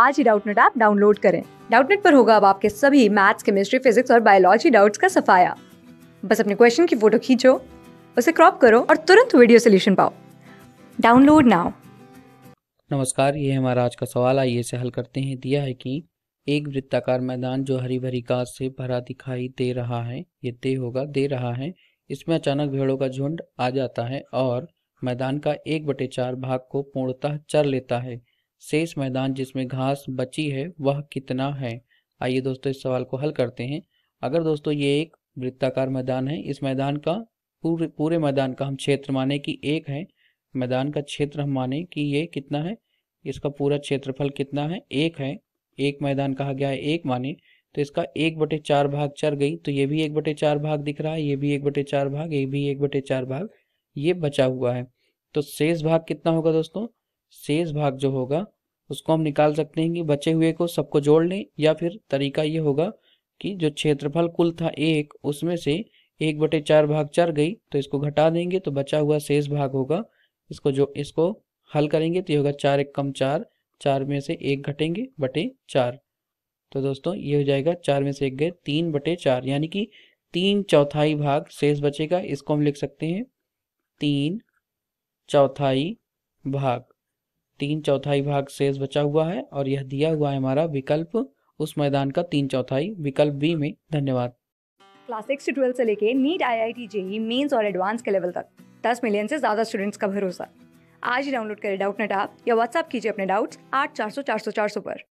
आज ही Doubtnut app download करें डाउटनेट पर होगा अब आपके सभी मैथ्स केमिस्ट्री फिजिक्स और बायोलॉजी डाउट्स का सफाया बस अपने क्वेश्चन की फोटो खींचो उसे क्रॉप करो और तुरंत वीडियो सोल्यूशन पाओ डाउनलोड नाउ नमस्कार ये हमारा आज का सवाल आइए से हल करते हैं दिया है कि एक वृत्ताकार मैदान जो हरी भरी घास से भरा दिखाई दे रहा है ये दे होगा दे रहा है इसमें अचानक भेड़ों का झुंड आ जाता है और मैदान का एक बटे चार भाग को पूर्णतः चर लेता है शेष मैदान जिसमें घास बची है वह कितना है आइए दोस्तों इस सवाल को हल करते हैं अगर दोस्तों ये एक वृत्ताकार मैदान है इस मैदान का पूरे पूरे मैदान का हम क्षेत्र माने कि एक है मैदान का क्षेत्र हम माने कि ये कितना है इसका पूरा क्षेत्रफल कितना है एक है एक मैदान कहा गया है एक माने तो इसका एक बटे चार भाग चर गई तो ये भी एक बटे चार भाग दिख रहा है ये भी एक बटे चार भाग ये भी एक बटे चार भाग ये बचा हुआ है तो शेष भाग कितना होगा दोस्तों शेष भाग जो होगा उसको हम निकाल सकते हैं कि बचे हुए को सबको जोड़ लें या फिर तरीका ये होगा कि जो क्षेत्रफल कुल था एक उसमें से एक बटे चार भाग चार गई तो इसको घटा देंगे तो बचा हुआ शेष भाग होगा इसको जो इसको हल करेंगे तो ये होगा चार एक कम चार चार में से एक घटेंगे बटे चार तो दोस्तों ये हो जाएगा चार में से एक गए तीन बटे चार यानी कि तीन चौथाई भाग शेष बचेगा इसको हम लिख सकते हैं तीन चौथाई भाग तीन चौथाई भाग शेष बचा हुआ है और यह दिया हुआ है हमारा विकल्प उस मैदान का तीन चौथाई विकल्प बी में धन्यवाद क्लास सिक्स से ट्वेल्थ से लेके NEET I I T JE mains और एडवांस के लेवल तक दस मिलियन से ज्यादा स्टूडेंट्स का भरोसा आज ही डाउनलोड करें डाउट नेट आप या व्हाट्सअप कीजिए अपने डाउट्स आठ चार सौ चार सौ चार सौ पर